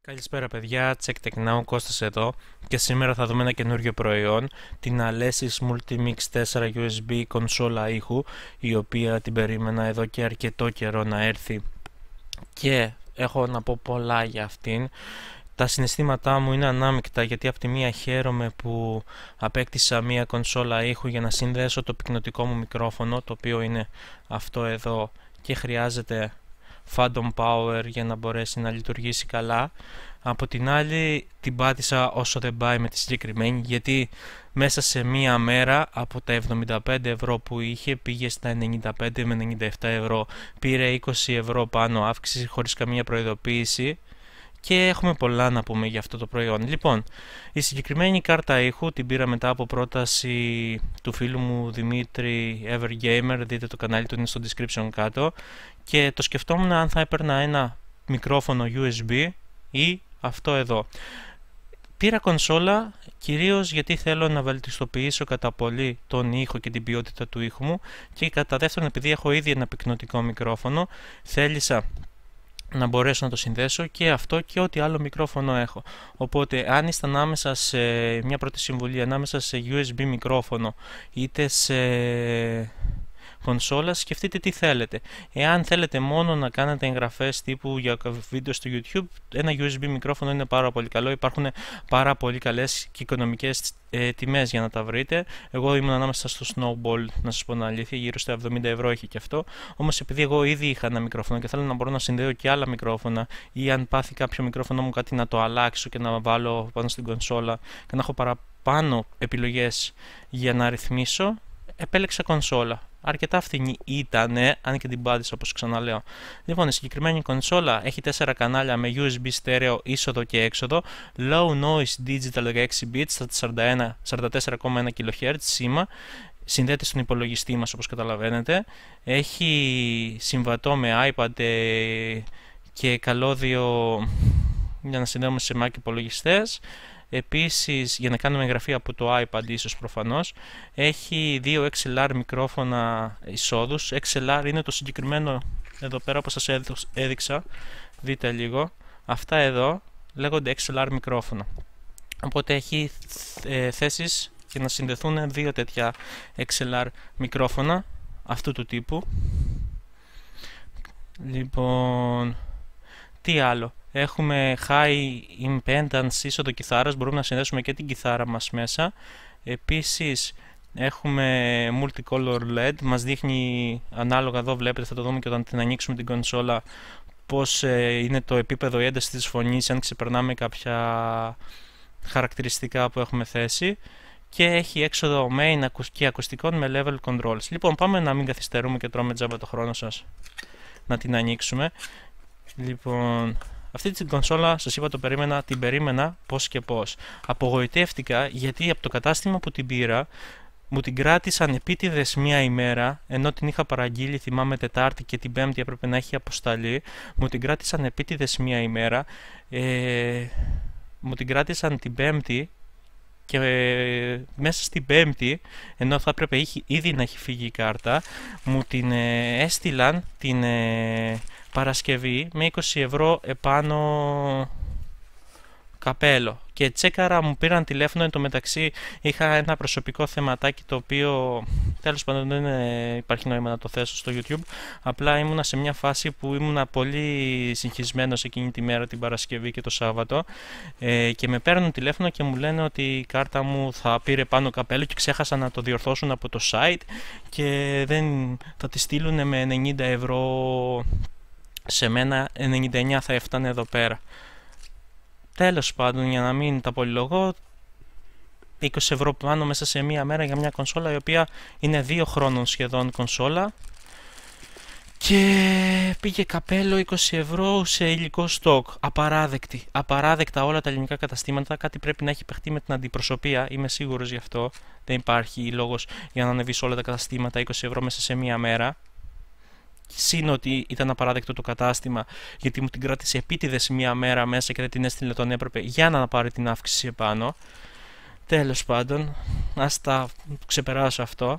Καλησπέρα παιδιά, Check Tech Now, Κώστας εδώ και σήμερα θα δούμε ένα καινούριο προϊόν την Alesis Multimix 4 USB κονσόλα ήχου η οποία την περίμενα εδώ και αρκετό καιρό να έρθει και έχω να πω πολλά για αυτήν τα συναισθήματά μου είναι ανάμεικτα γιατί από τη μία χαίρομαι που απέκτησα μία κονσόλα ήχου για να συνδέσω το πυκνοτικό μου μικρόφωνο το οποίο είναι αυτό εδώ και χρειάζεται Phantom Power για να μπορέσει να λειτουργήσει καλά. Από την άλλη την πάτησα όσο δεν πάει με τη συγκεκριμένη γιατί μέσα σε μία μέρα από τα 75 ευρώ που είχε πήγε στα 95 με 97 ευρώ. Πήρε 20 ευρώ πάνω αύξηση χωρίς καμία προειδοποίηση και έχουμε πολλά να πούμε για αυτό το προϊόν. Λοιπόν, η συγκεκριμένη κάρτα ήχου την πήρα μετά από πρόταση του φίλου μου Δημήτρη Evergamer, δείτε το κανάλι του είναι στο description κάτω και το σκεφτόμουν αν θα έπαιρνα ένα μικρόφωνο USB ή αυτό εδώ. Πήρα κονσόλα κυρίως γιατί θέλω να βελτιστοποιήσω κατά πολύ τον ήχο και την ποιότητα του ήχου μου και κατά δεύτερον επειδή έχω ήδη ένα πυκνωτικό μικρόφωνο θέλησα να μπορέσω να το συνδέσω και αυτό και ό,τι άλλο μικρόφωνο έχω. Οπότε αν είστε ανάμεσα σε μια πρώτη συμβουλή, ανάμεσα σε USB μικρόφωνο είτε σε κονσόλας σκεφτείτε τι θέλετε. Εάν θέλετε μόνο να κάνετε εγγραφές τύπου για βίντεο στο YouTube, ένα USB μικρόφωνο είναι πάρα πολύ καλό. Υπάρχουν πάρα πολύ καλές και οικονομικές ε, τιμές για να τα βρείτε. Εγώ ήμουν ανάμεσα στο Snowball, να σας πω την αλήθεια, γύρω στα 70 ευρώ έχει και αυτό. Όμως επειδή εγώ ήδη είχα ένα μικρόφωνο και θέλω να μπορώ να συνδέω και άλλα μικρόφωνα ή αν πάθει κάποιο μικρόφωνο μου κάτι να το αλλάξω και να βάλω πάνω στην κονσόλα και να έχω παραπάνω επιλογές για να ρυθμίσω, επέλεξα κονσόλα αρκετά φθηνή ήταν, αν και την πάτησα όπως ξαναλέω. Λοιπόν, η συγκεκριμένη κονσόλα έχει 4 κανάλια με USB στέρεο είσοδο και έξοδο, low noise digital 16 bits στα 44,1 kHz σήμα, συνδέεται στον υπολογιστή μας όπως καταλαβαίνετε, έχει συμβατό με iPad ε, και καλώδιο για να συνδέουμε σε Mac υπολογιστές, Επίσης, για να κάνουμε εγγραφή από το iPad ίσως προφανώς, έχει δύο XLR μικρόφωνα εισόδους. XLR είναι το συγκεκριμένο εδώ πέρα όπως σας έδειξα, δείτε λίγο. Αυτά εδώ λέγονται XLR μικρόφωνα. Οπότε έχει ε, θέσεις για να συνδεθούν δύο τέτοια XLR μικρόφωνα αυτού του τύπου. Λοιπόν, τι άλλο. Έχουμε high impedance είσοδο κιθάρας, μπορούμε να συνδέσουμε και την κιθάρα μας μέσα. Επίσης έχουμε multicolor LED, μας δείχνει ανάλογα εδώ βλέπετε, θα το δούμε και όταν την ανοίξουμε την κονσόλα πως ε, είναι το επίπεδο η έντασης της φωνής αν ξεπερνάμε κάποια χαρακτηριστικά που έχουμε θέσει και έχει έξοδο main και ακουστικών με level controls. Λοιπόν πάμε να μην καθυστερούμε και τρώμε τζάμπα το χρόνο σας να την ανοίξουμε. Λοιπόν, αυτή την κονσόλα, σας είπα, το περίμενα, την περίμενα πώς και πώς. Απογοητεύτηκα γιατί από το κατάστημα που την πήρα μου την κράτησαν επίτηδες μία ημέρα, ενώ την είχα παραγγείλει, θυμάμαι Τετάρτη και την Πέμπτη έπρεπε να έχει αποσταλεί. Μου την κράτησαν επίτηδες μία ημέρα. Ε, μου την κράτησαν την Πέμπτη και ε, μέσα στην Πέμπτη, ενώ θα έπρεπε ήδη να έχει φύγει η κάρτα, μου την ε, έστειλαν την ε, Παρασκευή με 20 ευρώ επάνω καπέλο. Και τσέκαρα μου πήραν τηλέφωνο, εν μεταξύ είχα ένα προσωπικό θεματάκι το οποίο τέλος πάντων δεν ε, υπάρχει νόημα να το θέσω στο YouTube. Απλά ήμουνα σε μια φάση που ήμουνα πολύ συγχυσμένος εκείνη τη μέρα την Παρασκευή και το Σάββατο ε, και με παίρνουν τηλέφωνο και μου λένε ότι η κάρτα μου θα πήρε πάνω καπέλο και ξέχασα να το διορθώσουν από το site και δεν θα τη στείλουν με 90 ευρώ σε μένα 99 θα έφτανε εδώ πέρα. Τέλος πάντων, για να μην τα πολυλογώ, 20 ευρώ πάνω μέσα σε μία μέρα για μια κονσόλα η οποία είναι δύο χρόνων σχεδόν κονσόλα και πήγε καπέλο 20 ευρώ σε υλικό στόκ. Απαράδεκτη. Απαράδεκτα όλα τα ελληνικά καταστήματα. Κάτι πρέπει να έχει παιχτεί με την αντιπροσωπεία. Είμαι σίγουρος γι' αυτό. Δεν υπάρχει λόγος για να ανεβείς όλα τα καταστήματα 20 ευρώ μέσα σε μία μέρα. Συν ότι ήταν απαράδεκτο το κατάστημα γιατί μου την κράτησε επίτηδες μία μέρα μέσα και δεν την έστειλε τον έπρεπε για να πάρει την αύξηση επάνω. Τέλος πάντων, ας τα ξεπεράσω αυτό.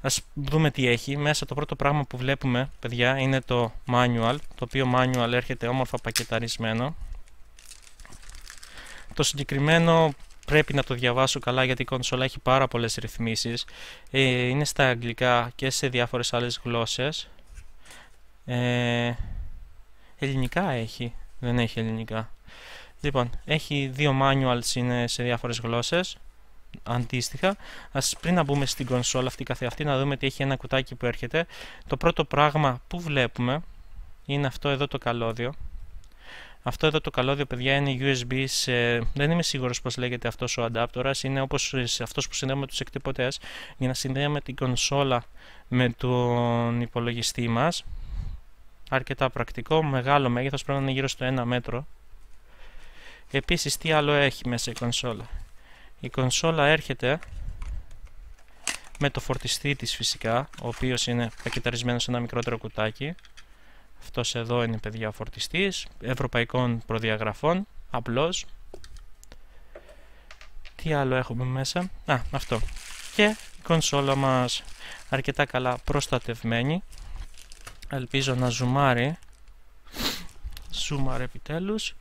Α δούμε τι έχει. Μέσα το πρώτο πράγμα που βλέπουμε, παιδιά, είναι το manual, το οποίο manual έρχεται όμορφα πακεταρισμένο. Το συγκεκριμένο πρέπει να το διαβάσω καλά γιατί η κονσόλα έχει πάρα πολλές ρυθμίσεις. Ε, είναι στα αγγλικά και σε διάφορες άλλες γλώσσες. Ε, ελληνικά έχει, δεν έχει ελληνικά. Λοιπόν, έχει δύο manuals είναι σε διάφορες γλώσσες αντίστοιχα. Ας πριν να μπούμε στην κονσόλα αυτή καθεαυτή να δούμε ότι έχει ένα κουτάκι που έρχεται. Το πρώτο πράγμα που βλέπουμε είναι αυτό εδώ το καλώδιο. Αυτό εδώ το καλώδιο, παιδιά, είναι USB σε... Δεν είμαι σίγουρος πώς λέγεται αυτός ο adapter. Είναι όπως αυτός που συνδέουμε τους εκτυπωτές για να συνδέουμε την κονσόλα με τον υπολογιστή μας αρκετά πρακτικό, μεγάλο μέγεθος, πρέπει να είναι γύρω στο 1 μέτρο. Επίσης, τι άλλο έχει μέσα η κονσόλα. Η κονσόλα έρχεται με το φορτιστή της φυσικά, ο οποίος είναι πακεταρισμένος σε ένα μικρότερο κουτάκι. Αυτός εδώ είναι παιδιά ο φορτιστής, ευρωπαϊκών προδιαγραφών, απλώς. Τι άλλο έχουμε μέσα, α, αυτό. Και η κονσόλα μας αρκετά καλά προστατευμένη. Ελπίζω να ζουμάρει. Ζούμαρε επιτέλους.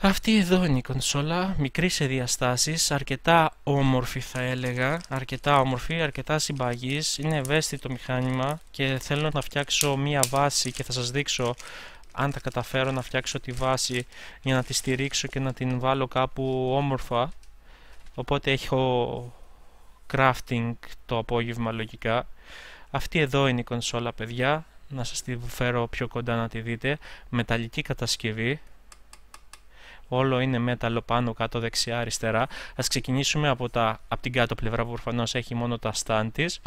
Αυτή εδώ είναι η κονσόλα, μικρής σε διαστάσεις, αρκετά όμορφη θα έλεγα, αρκετά όμορφη, αρκετά συμπαγής, είναι ευαίσθητο μηχάνημα και θέλω να φτιάξω μία βάση και θα σας δείξω αν τα καταφέρω να φτιάξω τη βάση για να τη στηρίξω και να την βάλω κάπου όμορφα. Οπότε έχω crafting το απόγευμα λογικά. Αυτή εδώ είναι η κονσόλα παιδιά, να σας τη φέρω πιο κοντά να τη δείτε, μεταλλική κατασκευή, όλο είναι μέταλλο πάνω κάτω δεξιά αριστερά. Ας ξεκινήσουμε από, τα, από την κάτω πλευρά που προφανώς έχει μόνο τα stand της.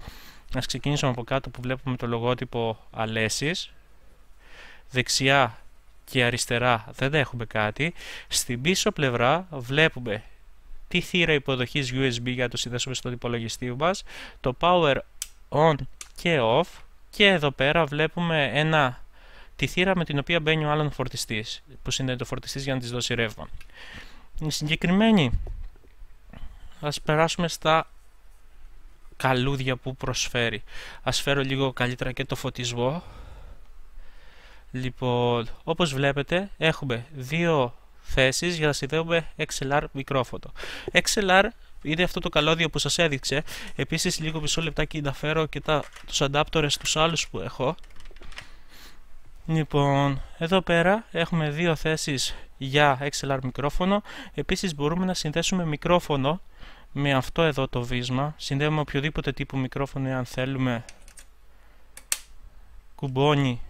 Ας ξεκινήσουμε από κάτω που βλέπουμε το λογότυπο αλέσης. Δεξιά και αριστερά δεν έχουμε κάτι. Στην πίσω πλευρά βλέπουμε τη θύρα υποδοχής USB για το συνδέσουμε στον υπολογιστή μας, το power on και off, και εδώ πέρα βλέπουμε ένα, τη θύρα με την οποία μπαίνει ο άλλον φορτιστής, που συνδέεται ο φορτιστής για να της δώσει ρεύμα. συγκεκριμένη, ας περάσουμε στα καλούδια που προσφέρει. Ας φέρω λίγο καλύτερα και το φωτισμό. Λοιπόν, όπως βλέπετε έχουμε δύο θέσεις για να συνδέουμε XLR μικρόφωτο. XLR Είδε αυτό το καλώδιο που σας έδειξε. Επίσης λίγο μισό λεπτάκι να φέρω και τα, τους αντάπτορες τους άλλους που έχω. Λοιπόν, εδώ πέρα έχουμε δύο θέσεις για XLR μικρόφωνο. Επίσης μπορούμε να συνδέσουμε μικρόφωνο με αυτό εδώ το βίσμα. Συνδέουμε οποιοδήποτε τύπου μικρόφωνο αν θέλουμε. Κουμπώνει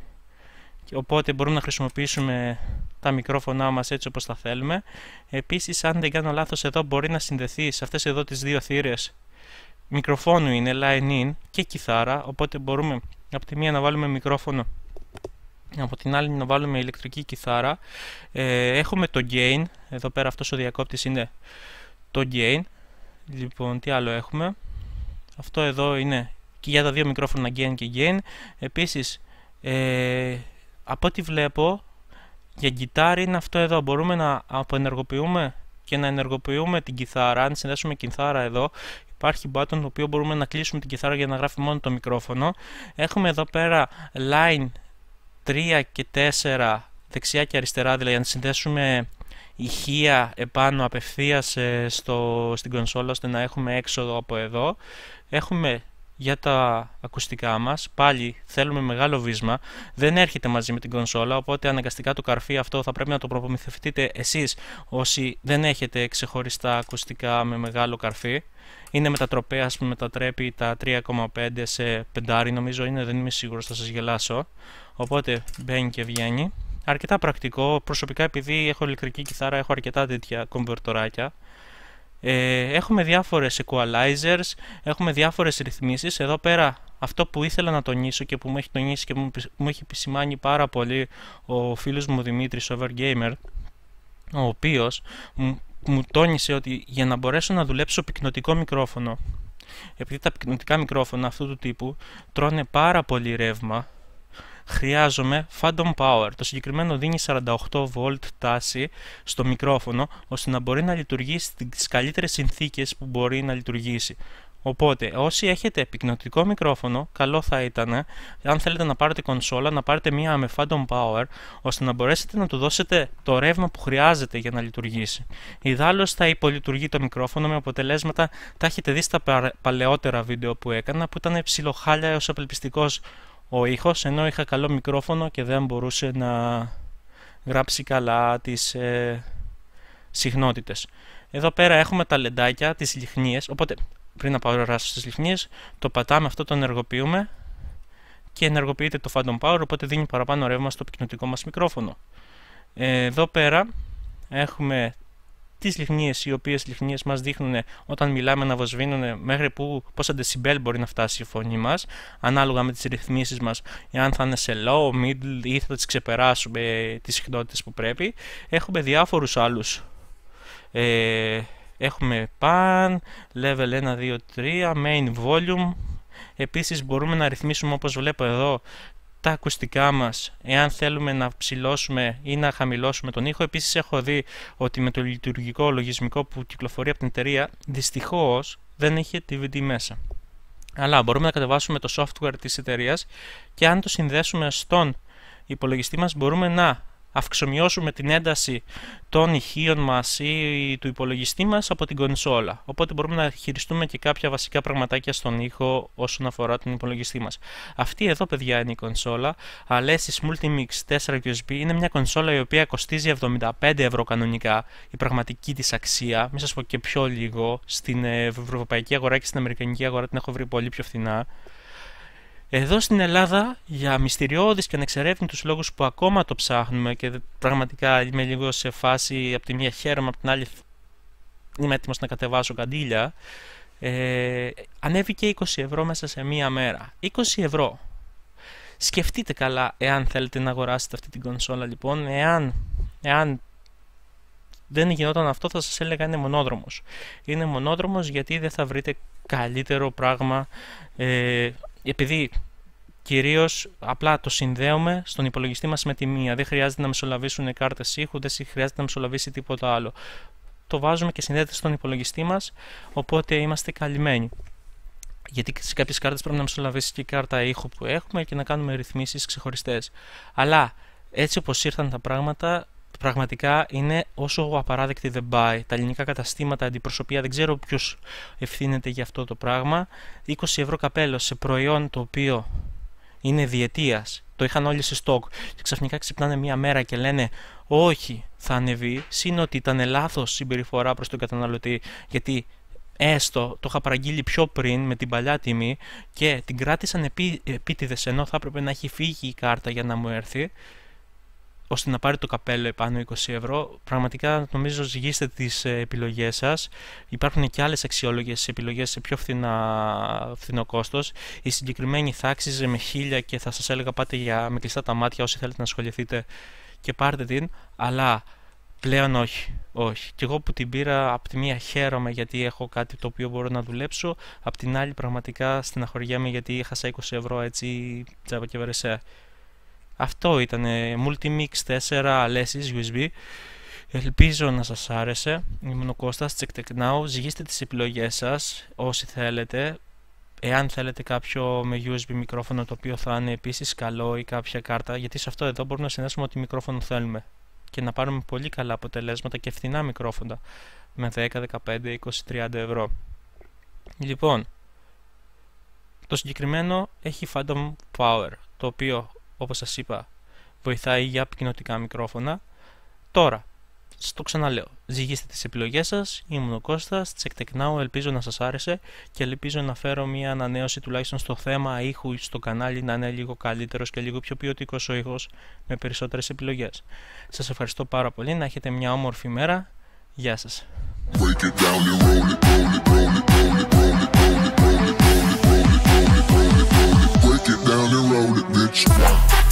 οπότε μπορούμε να χρησιμοποιήσουμε τα μικρόφωνά μας έτσι όπως τα θέλουμε. Επίσης, αν δεν κάνω λάθος εδώ, μπορεί να συνδεθεί σε αυτές εδώ τις δύο θύρες θήρες είναι line in και κιθάρα, οπότε μπορούμε από τη μία να βάλουμε μικρόφωνο από την άλλη να βάλουμε ηλεκτρική κιθάρα. Ε, έχουμε το gain, εδώ πέρα αυτός ο διακόπτης είναι το gain. Λοιπόν, τι άλλο έχουμε. Αυτό εδώ είναι και για τα δύο μικρόφωνα gain και gain. Επίσης, ε, από ό,τι βλέπω για γκιτάρι είναι αυτό εδώ. Μπορούμε να αποενεργοποιούμε και να ενεργοποιούμε την κιθάρα. Αν συνδέσουμε κιθάρα εδώ, υπάρχει button το οποίο μπορούμε να κλείσουμε την κιθάρα για να γράφει μόνο το μικρόφωνο. Έχουμε εδώ πέρα line 3 και 4 δεξιά και αριστερά, δηλαδή να συνδέσουμε ηχεία επάνω απευθείας ε, στο, στην κονσόλα ώστε να έχουμε έξοδο από εδώ. Έχουμε για τα ακουστικά μας. Πάλι θέλουμε μεγάλο βίσμα. Δεν έρχεται μαζί με την κονσόλα, οπότε αναγκαστικά το καρφί αυτό θα πρέπει να το προπομηθευτείτε εσείς όσοι δεν έχετε ξεχωριστά ακουστικά με μεγάλο καρφί. Είναι μετατροπέας ας πούμε, μετατρέπει τα 3,5 σε πεντάρι νομίζω είναι, δεν είμαι σίγουρος, θα σας γελάσω. Οπότε μπαίνει και βγαίνει. Αρκετά πρακτικό, προσωπικά επειδή έχω ηλεκτρική κιθάρα έχω αρκετά τέτοια κομπερτοράκια ε, έχουμε διάφορες equalizers, έχουμε διάφορες ρυθμίσεις. Εδώ πέρα αυτό που ήθελα να τονίσω και που μου έχει τονίσει και μου, έχει επισημάνει πάρα πολύ ο φίλος μου Δημήτρης Overgamer, ο οποίος μου, μου τόνισε ότι για να μπορέσω να δουλέψω πυκνοτικό μικρόφωνο, επειδή τα πυκνοτικά μικρόφωνα αυτού του τύπου τρώνε πάρα πολύ ρεύμα χρειάζομαι Phantom Power. Το συγκεκριμένο δίνει 48V τάση στο μικρόφωνο ώστε να μπορεί να λειτουργήσει στις καλύτερες συνθήκες που μπορεί να λειτουργήσει. Οπότε, όσοι έχετε πυκνοτικό μικρόφωνο, καλό θα ήταν, αν θέλετε να πάρετε κονσόλα, να πάρετε μία με Phantom Power, ώστε να μπορέσετε να του δώσετε το ρεύμα που χρειάζεται για να λειτουργήσει. Ιδάλλως θα υπολειτουργεί το μικρόφωνο με αποτελέσματα, τα έχετε δει στα παλαιότερα βίντεο που έκανα, που ήταν ψιλοχάλια ως απελπιστικός ο ήχος ενώ είχα καλό μικρόφωνο και δεν μπορούσε να γράψει καλά τις ε, συχνότητες. Εδώ πέρα έχουμε τα λεντάκια, τις λιχνίες, οπότε πριν να πάω ράσω στις λιχνίες, το πατάμε αυτό, το ενεργοποιούμε και ενεργοποιείται το Phantom Power, οπότε δίνει παραπάνω ρεύμα στο πυκνοτικό μας μικρόφωνο. Ε, εδώ πέρα έχουμε τις λιχνίες οι οποίες λιχνίες μας δείχνουν όταν μιλάμε να βοσβήνουν μέχρι που, πόσα decibel μπορεί να φτάσει η φωνή μας ανάλογα με τις ρυθμίσεις μας εάν θα είναι σε low, middle ή θα τις ξεπεράσουμε τις συχνότητες που πρέπει έχουμε διάφορους άλλους ε, έχουμε pan, level 1, 2, 3, main volume επίσης μπορούμε να ρυθμίσουμε όπως βλέπω εδώ τα ακουστικά μας εάν θέλουμε να ψηλώσουμε ή να χαμηλώσουμε τον ήχο. Επίσης έχω δει ότι με το λειτουργικό λογισμικό που κυκλοφορεί από την εταιρεία δυστυχώς δεν έχει DVD μέσα. Αλλά μπορούμε να κατεβάσουμε το software της εταιρείας και αν το συνδέσουμε στον υπολογιστή μας μπορούμε να αυξομοιώσουμε την ένταση των ηχείων μας ή του υπολογιστή μας από την κονσόλα. Οπότε μπορούμε να χειριστούμε και κάποια βασικά πραγματάκια στον ήχο όσον αφορά τον υπολογιστή μας. Αυτή εδώ παιδιά είναι η κονσόλα, Alesis Multimix 4 USB είναι μια κονσόλα η οποία κοστίζει 75 ευρώ κανονικά η πραγματική της αξία, μην σας πω και πιο λίγο, στην ε, ευρωπαϊκή αγορά και στην αμερικανική αγορά την έχω βρει πολύ πιο φθηνά. Εδώ στην Ελλάδα, για μυστηριώδεις και ανεξερεύνητους λόγους που ακόμα το ψάχνουμε και πραγματικά είμαι λίγο σε φάση από τη μία χαίρομαι, από την άλλη είμαι έτοιμος να κατεβάσω καντήλια, ε, ανέβηκε 20 ευρώ μέσα σε μία μέρα. 20 ευρώ. Σκεφτείτε καλά εάν θέλετε να αγοράσετε αυτή την κονσόλα λοιπόν, εάν, εάν δεν γινόταν αυτό θα σας έλεγα είναι μονόδρομος. Είναι μονόδρομος γιατί δεν θα βρείτε καλύτερο πράγμα ε, επειδή κυρίως απλά το συνδέουμε στον υπολογιστή μας με τη μία. Δεν χρειάζεται να μεσολαβήσουν κάρτες ήχου, δεν χρειάζεται να μεσολαβήσει τίποτα άλλο. Το βάζουμε και συνδέεται στον υπολογιστή μας, οπότε είμαστε καλυμμένοι. Γιατί σε κάποιες κάρτες πρέπει να μεσολαβήσει και η κάρτα ήχου που έχουμε και να κάνουμε ρυθμίσεις ξεχωριστές. Αλλά έτσι όπως ήρθαν τα πράγματα, πραγματικά είναι όσο απαράδεκτη δεν πάει. Τα ελληνικά καταστήματα, αντιπροσωπεία, δεν ξέρω ποιος ευθύνεται για αυτό το πράγμα. 20 ευρώ καπέλος σε προϊόν το οποίο είναι διετίας. Το είχαν όλοι σε στόκ. Και ξαφνικά ξυπνάνε μία μέρα και λένε Όχι, θα ανεβεί. Συν ότι ήταν λάθο συμπεριφορά προς τον καταναλωτή, γιατί έστω το είχα παραγγείλει πιο πριν με την παλιά τιμή και την κράτησαν επί, επίτηδες ενώ θα έπρεπε να έχει φύγει η κάρτα για να μου έρθει ώστε να πάρει το καπέλο επάνω 20 ευρώ. Πραγματικά νομίζω ζυγίστε τις ε, επιλογές σας. Υπάρχουν και άλλες αξιόλογες επιλογές σε πιο φθηνα, φθηνό κόστος. Η συγκεκριμένη θα άξιζε με 1000 και θα σας έλεγα πάτε για, με κλειστά τα μάτια όσοι θέλετε να ασχοληθείτε και πάρτε την, αλλά πλέον όχι. Όχι. Και εγώ που την πήρα, από τη μία χαίρομαι γιατί έχω κάτι το οποίο μπορώ να δουλέψω, απ' την άλλη πραγματικά στεναχωριέμαι γιατί έχασα 20 ευρώ έτσι τσάβα και βερεσέ. Αυτό ήταν Multimix 4 λέσεις USB. Ελπίζω να σας άρεσε. Ήμουν ο Κώστας, Check Tech Now. Ζυγίστε τις επιλογές σας όσοι θέλετε. Εάν θέλετε κάποιο με USB μικρόφωνο το οποίο θα είναι επίσης καλό ή κάποια κάρτα, γιατί σε αυτό εδώ μπορούμε να συνδέσουμε ό,τι μικρόφωνο θέλουμε και να πάρουμε πολύ καλά αποτελέσματα και φθηνά μικρόφωνα με 10, 15, 20, 30 ευρώ. Λοιπόν, το συγκεκριμένο έχει Phantom Power, το οποίο όπως σας είπα, βοηθάει για κοινοτικά μικρόφωνα. Τώρα, στο ξαναλέω, ζυγίστε τις επιλογές σας, ήμουν ο Κώστας, εκτεκνάω, ελπίζω να σας άρεσε και ελπίζω να φέρω μια ανανέωση τουλάχιστον στο θέμα ήχου στο κανάλι να είναι λίγο καλύτερος και λίγο πιο ποιοτικός ο ήχος με περισσότερες επιλογές. Σας ευχαριστώ πάρα πολύ, να έχετε μια όμορφη μέρα, γεια σας. Roll it, roll it, break it down and roll it, bitch.